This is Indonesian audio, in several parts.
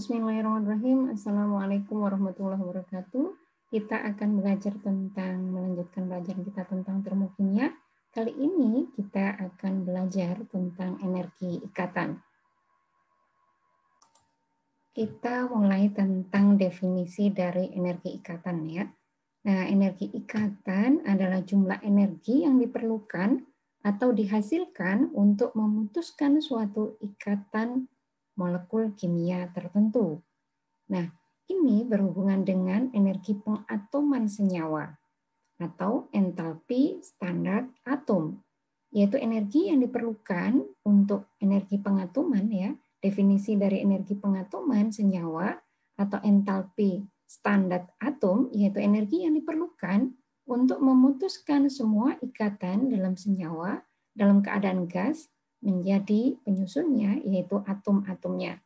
Bismillahirrahmanirrahim. Assalamualaikum warahmatullahi wabarakatuh. Kita akan belajar tentang melanjutkan belajar kita tentang termokimia. Kali ini kita akan belajar tentang energi ikatan. Kita mulai tentang definisi dari energi ikatan ya. Nah, energi ikatan adalah jumlah energi yang diperlukan atau dihasilkan untuk memutuskan suatu ikatan molekul kimia tertentu. Nah, ini berhubungan dengan energi pengatoman senyawa atau entalpi standar atom, yaitu energi yang diperlukan untuk energi pengatoman ya. Definisi dari energi pengatoman senyawa atau entalpi standar atom yaitu energi yang diperlukan untuk memutuskan semua ikatan dalam senyawa dalam keadaan gas menjadi penyusunnya yaitu atom-atomnya.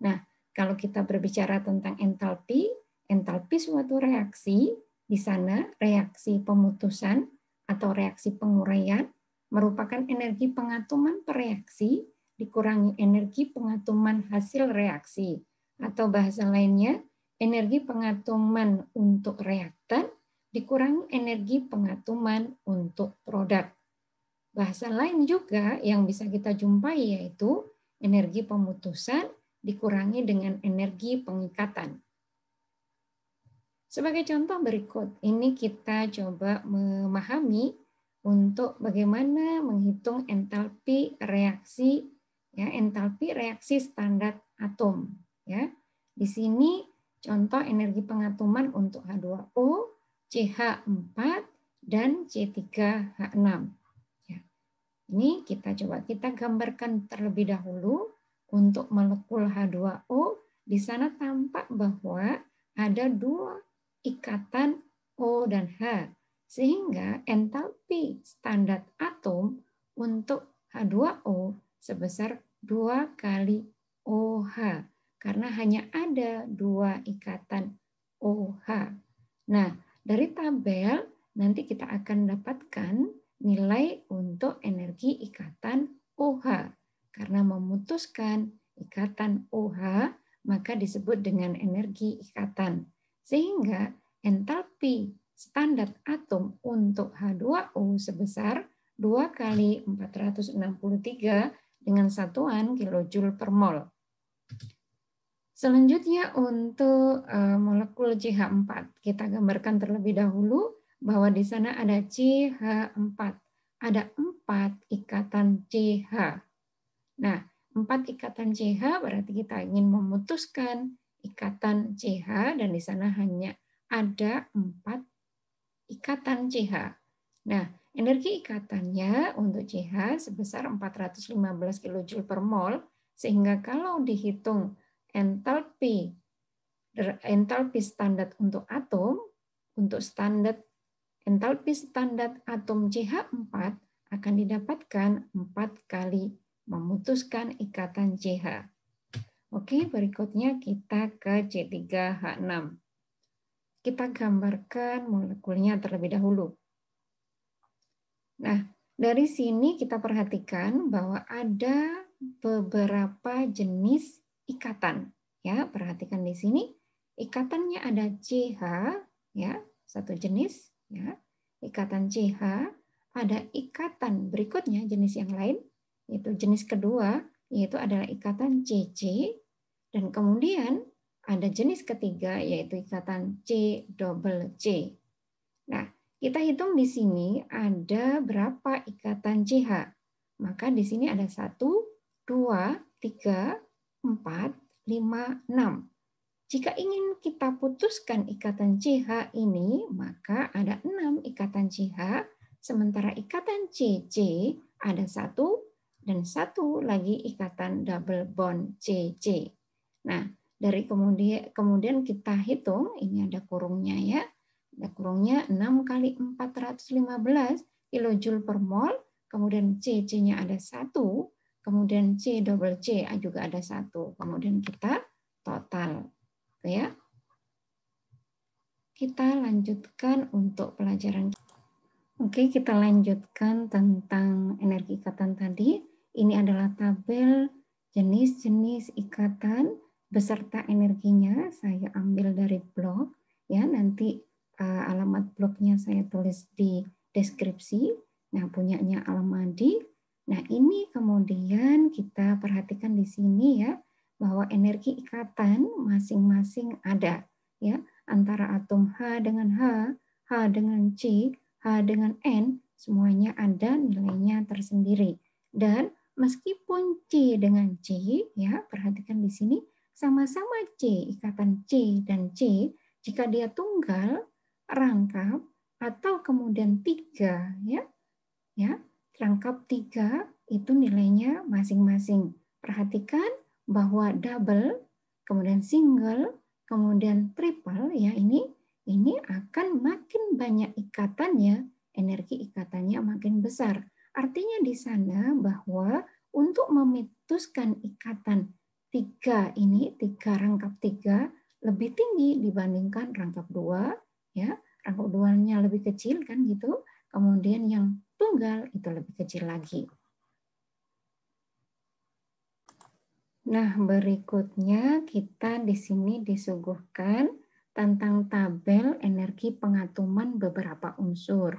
Nah, kalau kita berbicara tentang entalpi, entalpi suatu reaksi, di sana reaksi pemutusan atau reaksi penguraian merupakan energi pengatuman per reaksi dikurangi energi pengatuman hasil reaksi atau bahasa lainnya energi pengatuman untuk reaktan dikurangi energi pengatuman untuk produk. Bahasa lain juga yang bisa kita jumpai yaitu energi pemutusan dikurangi dengan energi pengikatan. Sebagai contoh berikut, ini kita coba memahami untuk bagaimana menghitung entalpi reaksi ya entalpi reaksi standar atom ya. Di sini contoh energi pengatoman untuk H2O, CH4 dan C3H6. Ini kita coba kita gambarkan terlebih dahulu untuk molekul H2O. Di sana tampak bahwa ada dua ikatan O dan H. Sehingga entalpi standar atom untuk H2O sebesar 2 kali OH. Karena hanya ada dua ikatan OH. Nah, dari tabel nanti kita akan dapatkan nilai untuk energi ikatan OH. Karena memutuskan ikatan OH, maka disebut dengan energi ikatan. Sehingga entalpi standar atom untuk H2O sebesar 2 kali 463 dengan satuan kilojul per mol. Selanjutnya untuk eh, molekul CH4, kita gambarkan terlebih dahulu bahwa di sana ada CH4. Ada empat ikatan CH. Nah, empat ikatan CH berarti kita ingin memutuskan ikatan CH dan di sana hanya ada empat ikatan CH. Nah, energi ikatannya untuk CH sebesar 415 kJ per mol, sehingga kalau dihitung entalpi entalpi standar untuk atom, untuk standar Entalpi standar atom CH4 akan didapatkan 4 kali memutuskan ikatan CH. Oke, berikutnya kita ke C3H6. Kita gambarkan molekulnya terlebih dahulu. Nah, dari sini kita perhatikan bahwa ada beberapa jenis ikatan. Ya, perhatikan di sini ikatannya ada CH ya, satu jenis ya. Ikatan CH, ada ikatan berikutnya jenis yang lain, yaitu jenis kedua, yaitu adalah ikatan CC, dan kemudian ada jenis ketiga, yaitu ikatan C double C. Nah, kita hitung di sini ada berapa ikatan CH. Maka di sini ada 1, 2, 3, 4, 5, 6. Jika ingin kita putuskan ikatan CH ini, maka ada enam ikatan CH, sementara ikatan CC ada satu dan satu lagi ikatan double bond CC. Nah, dari kemudian, kemudian kita hitung, ini ada kurungnya ya, ada kurungnya 6 kali 415 kilojoule per mol, kemudian CC-nya ada satu, kemudian C double C juga ada satu, kemudian kita total ya. Kita lanjutkan untuk pelajaran. Oke, kita lanjutkan tentang energi ikatan tadi. Ini adalah tabel jenis-jenis ikatan beserta energinya. Saya ambil dari blog ya, nanti uh, alamat blognya saya tulis di deskripsi. Nah, punyanya Almadi. Nah, ini kemudian kita perhatikan di sini ya bahwa energi ikatan masing-masing ada ya antara atom H dengan H, H dengan C, H dengan N semuanya ada nilainya tersendiri. Dan meskipun C dengan C ya perhatikan di sini sama-sama C ikatan C dan C jika dia tunggal rangkap atau kemudian tiga ya ya rangkap tiga itu nilainya masing-masing perhatikan bahwa double, kemudian single, kemudian triple ya ini ini akan makin banyak ikatannya, energi ikatannya makin besar. Artinya di sana bahwa untuk memutuskan ikatan tiga ini, tiga rangkap tiga lebih tinggi dibandingkan rangkap dua, ya rangkap duanya lebih kecil kan gitu. Kemudian yang tunggal itu lebih kecil lagi. Nah, berikutnya kita di sini disuguhkan tentang tabel energi pengatuman beberapa unsur.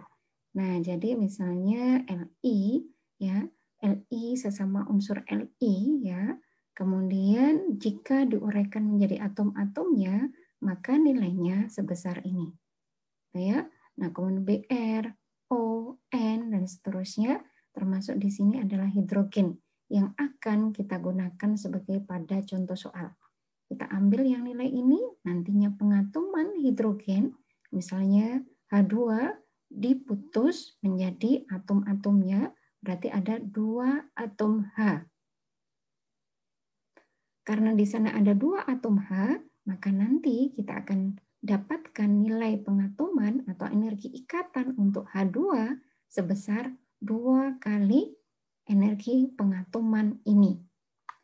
Nah, jadi misalnya LI ya, LI sesama unsur LI ya. Kemudian jika diuraikan menjadi atom-atomnya, maka nilainya sebesar ini. Ya. Nah, kemudian BR, O, N dan seterusnya termasuk di sini adalah hidrogen yang akan kita gunakan sebagai pada contoh soal. Kita ambil yang nilai ini, nantinya pengatuman hidrogen, misalnya H2 diputus menjadi atom-atomnya, berarti ada dua atom H. Karena di sana ada dua atom H, maka nanti kita akan dapatkan nilai pengatuman atau energi ikatan untuk H2 sebesar dua kali energi pengatuman ini.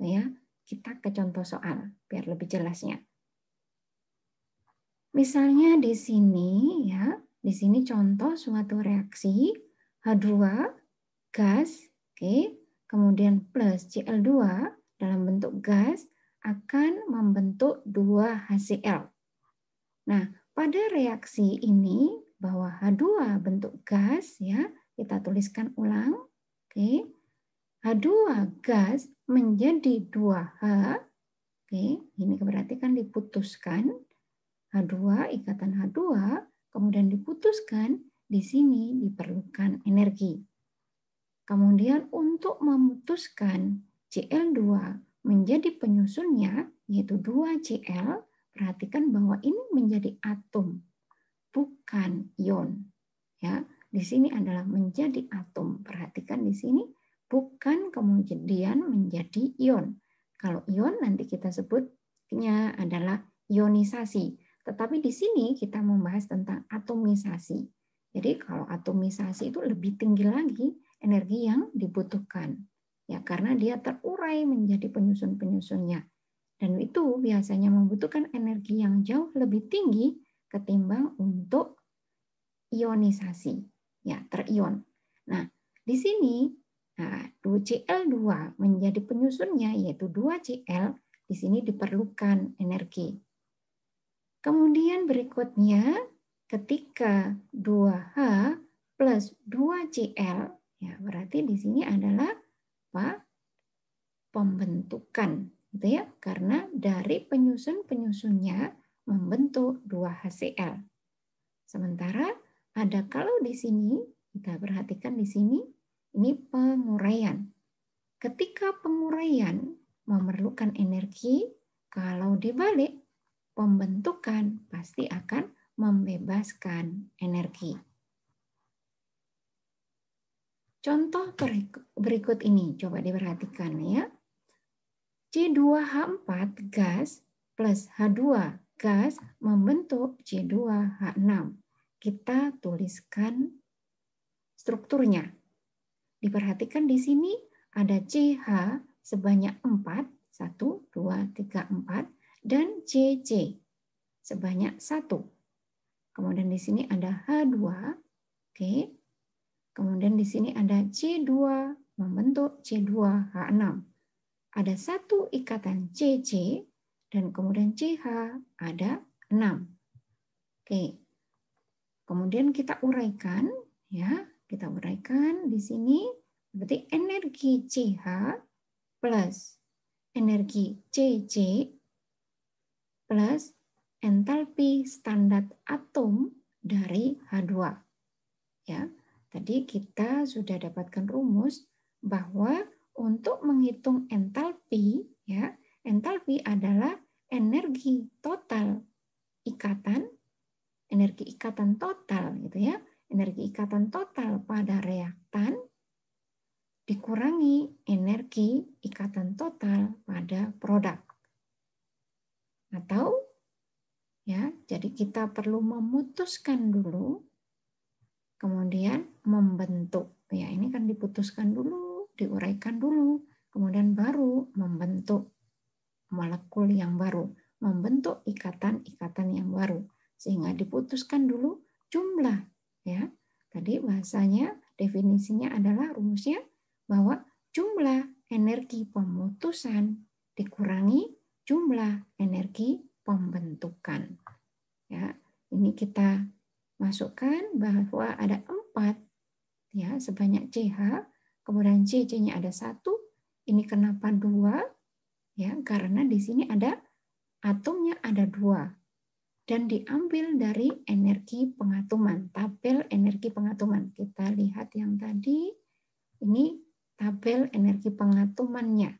Ya, kita ke contoh soal biar lebih jelasnya. Misalnya di sini ya, di sini contoh suatu reaksi H2 gas, oke, okay, kemudian plus Cl2 dalam bentuk gas akan membentuk 2HCl. Nah, pada reaksi ini bahwa H2 bentuk gas ya, kita tuliskan ulang, oke. Okay, H2 gas menjadi 2H. Oke, ini berarti kan diputuskan H2 ikatan H2 kemudian diputuskan di sini diperlukan energi. Kemudian untuk memutuskan Cl2 menjadi penyusunnya yaitu 2Cl, perhatikan bahwa ini menjadi atom bukan ion. Ya, di sini adalah menjadi atom. Perhatikan di sini bukan kemudian menjadi ion. Kalau ion nanti kita sebutnya adalah ionisasi. Tetapi di sini kita membahas tentang atomisasi. Jadi kalau atomisasi itu lebih tinggi lagi energi yang dibutuhkan. Ya karena dia terurai menjadi penyusun-penyusunnya. Dan itu biasanya membutuhkan energi yang jauh lebih tinggi ketimbang untuk ionisasi, ya terion. Nah, di sini Nah, 2Cl2 menjadi penyusunnya yaitu 2Cl, di sini diperlukan energi. Kemudian berikutnya, ketika 2H plus 2Cl, ya berarti di sini adalah apa? pembentukan, gitu ya, karena dari penyusun-penyusunnya membentuk 2HCl. Sementara ada kalau di sini, kita perhatikan di sini, ini penguraian. Ketika penguraian memerlukan energi, kalau dibalik, pembentukan pasti akan membebaskan energi. Contoh berikut ini, coba diperhatikan ya. C2H4 gas plus H2 gas membentuk C2H6. Kita tuliskan strukturnya. Diperhatikan di sini ada CH sebanyak 4, 1, 2, 3, 4, dan CC sebanyak 1. Kemudian di sini ada H2, oke. Okay. Kemudian di sini ada C2 membentuk C2H6. Ada satu ikatan CC dan kemudian CH ada 6. Oke. Kemudian kita uraikan ya kita uraikan di sini. Berarti energi CH plus energi CC plus entalpi standar atom dari H2. Ya, tadi kita sudah dapatkan rumus bahwa untuk menghitung entalpi, ya, entalpi adalah energi total ikatan, energi ikatan total gitu ya, energi ikatan total pada reaktan dikurangi energi ikatan total pada produk. Atau ya, jadi kita perlu memutuskan dulu kemudian membentuk. Ya, ini kan diputuskan dulu, diuraikan dulu, kemudian baru membentuk molekul yang baru, membentuk ikatan-ikatan yang baru. Sehingga diputuskan dulu jumlah ya. Tadi bahasanya definisinya adalah rumusnya bahwa jumlah energi pemutusan dikurangi jumlah energi pembentukan. Ya, ini kita masukkan bahwa ada empat ya sebanyak CH, kemudian CC-nya ada satu. Ini kenapa dua? Ya, karena di sini ada atomnya ada dua dan diambil dari energi pengatuman, tabel energi pengatuman. Kita lihat yang tadi, ini tabel energi pengatumannya,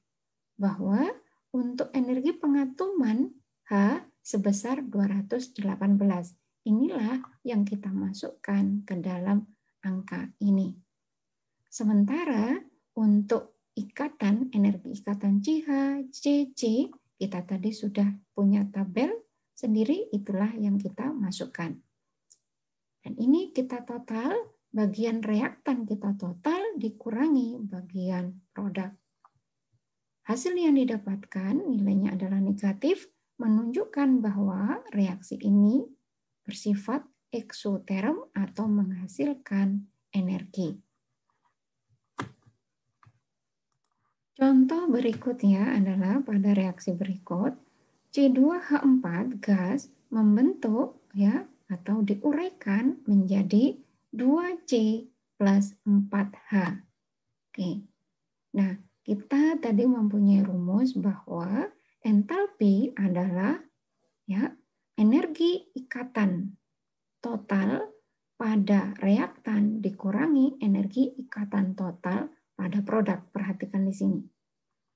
bahwa untuk energi pengatuman H sebesar 218. Inilah yang kita masukkan ke dalam angka ini. Sementara untuk ikatan, energi ikatan CH, CC, kita tadi sudah punya tabel sendiri itulah yang kita masukkan. Dan ini kita total, bagian reaktan kita total dikurangi bagian produk. Hasil yang didapatkan nilainya adalah negatif, menunjukkan bahwa reaksi ini bersifat eksoterm atau menghasilkan energi. Contoh berikutnya adalah pada reaksi berikut, C2H4 gas membentuk ya atau diuraikan menjadi 2C plus 4H. Oke. Nah, kita tadi mempunyai rumus bahwa entalpi adalah ya energi ikatan total pada reaktan dikurangi energi ikatan total pada produk. Perhatikan di sini.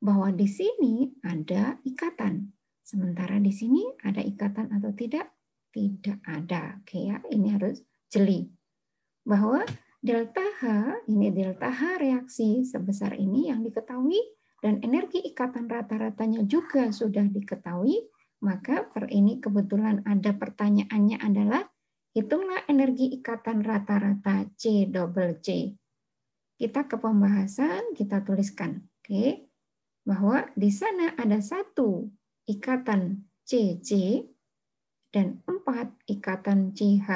Bahwa di sini ada ikatan Sementara di sini ada ikatan atau tidak? Tidak ada. Oke ya, ini harus jeli. Bahwa delta H, ini delta H reaksi sebesar ini yang diketahui dan energi ikatan rata-ratanya juga sudah diketahui, maka per ini kebetulan ada pertanyaannya adalah hitunglah energi ikatan rata-rata C double C. Kita ke pembahasan, kita tuliskan. Oke. Bahwa di sana ada satu ikatan CC dan 4 ikatan CH.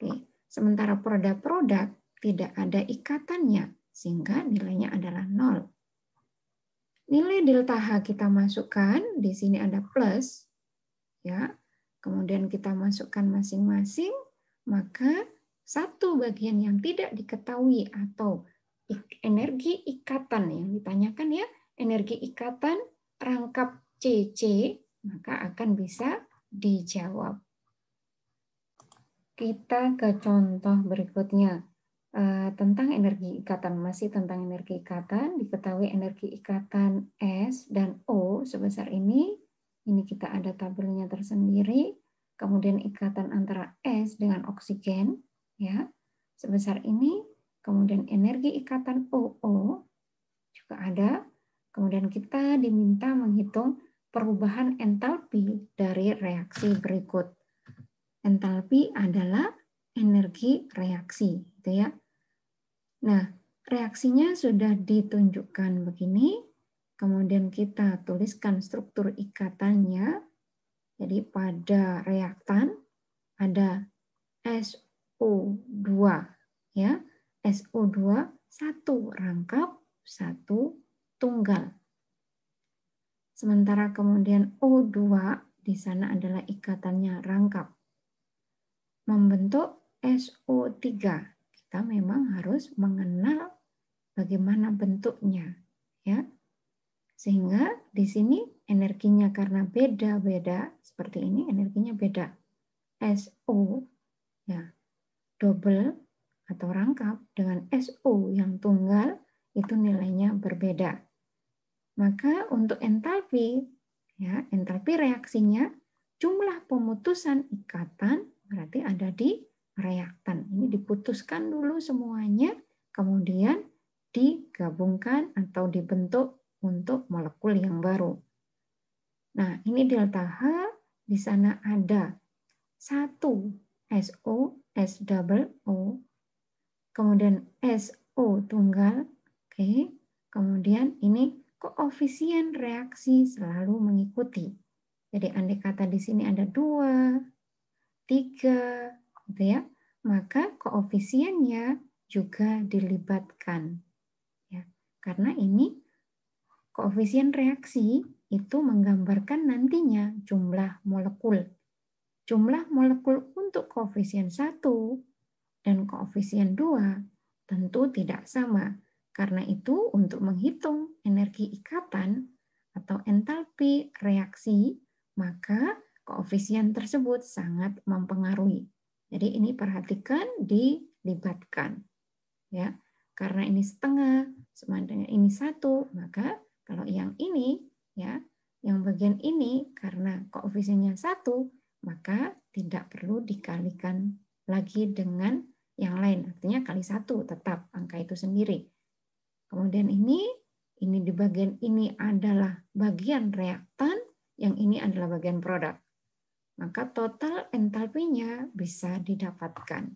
Oke, sementara produk-produk tidak ada ikatannya sehingga nilainya adalah 0. Nilai delta H kita masukkan, di sini ada plus ya. Kemudian kita masukkan masing-masing, maka satu bagian yang tidak diketahui atau energi ikatan yang ditanyakan ya, energi ikatan rangkap CC, maka akan bisa dijawab. Kita ke contoh berikutnya. Eh, tentang energi ikatan, masih tentang energi ikatan, diketahui energi ikatan S dan O sebesar ini. Ini kita ada tabelnya tersendiri. Kemudian ikatan antara S dengan oksigen, ya sebesar ini. Kemudian energi ikatan OO juga ada. Kemudian kita diminta menghitung perubahan entalpi dari reaksi berikut. Entalpi adalah energi reaksi, gitu ya. Nah, reaksinya sudah ditunjukkan begini, kemudian kita tuliskan struktur ikatannya. Jadi pada reaktan ada SO2 ya. SO2 satu rangkap, satu tunggal. Sementara kemudian O 2 di sana adalah ikatannya rangkap. Membentuk SO3. Kita memang harus mengenal bagaimana bentuknya, ya. Sehingga di sini energinya karena beda-beda seperti ini energinya beda. SO ya double atau rangkap dengan SO yang tunggal itu nilainya berbeda. Maka untuk entalpi, ya, entalpi reaksinya jumlah pemutusan ikatan berarti ada di reaktan. Ini diputuskan dulu semuanya, kemudian digabungkan atau dibentuk untuk molekul yang baru. Nah, ini delta H di sana ada satu SO, S double O, kemudian SO tunggal, oke. Okay. Kemudian ini koefisien reaksi selalu mengikuti. Jadi andai kata di sini ada dua, tiga, gitu ya, maka koefisiennya juga dilibatkan. Ya, karena ini koefisien reaksi itu menggambarkan nantinya jumlah molekul. Jumlah molekul untuk koefisien 1 dan koefisien 2 tentu tidak sama karena itu, untuk menghitung energi ikatan atau entalpi reaksi, maka koefisien tersebut sangat mempengaruhi. Jadi ini perhatikan dilibatkan. Ya, karena ini setengah, sementara ini satu, maka kalau yang ini ya, yang bagian ini karena koefisiennya satu, maka tidak perlu dikalikan lagi dengan yang lain. Artinya kali satu tetap angka itu sendiri. Kemudian ini, ini di bagian ini adalah bagian reaktan, yang ini adalah bagian produk. Maka total entalpinya bisa didapatkan.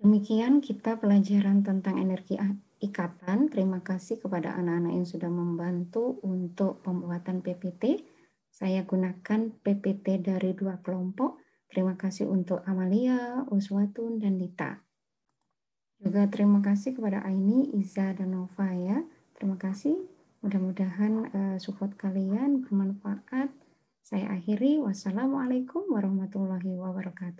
Demikian kita pelajaran tentang energi ikatan. Terima kasih kepada anak-anak yang sudah membantu untuk pembuatan PPT. Saya gunakan PPT dari dua kelompok. Terima kasih untuk Amalia, Uswatun, dan Dita. Juga terima kasih kepada Aini, Iza, dan Nova ya. Terima kasih. Mudah-mudahan eh, support kalian bermanfaat. Saya akhiri. Wassalamualaikum warahmatullahi wabarakatuh.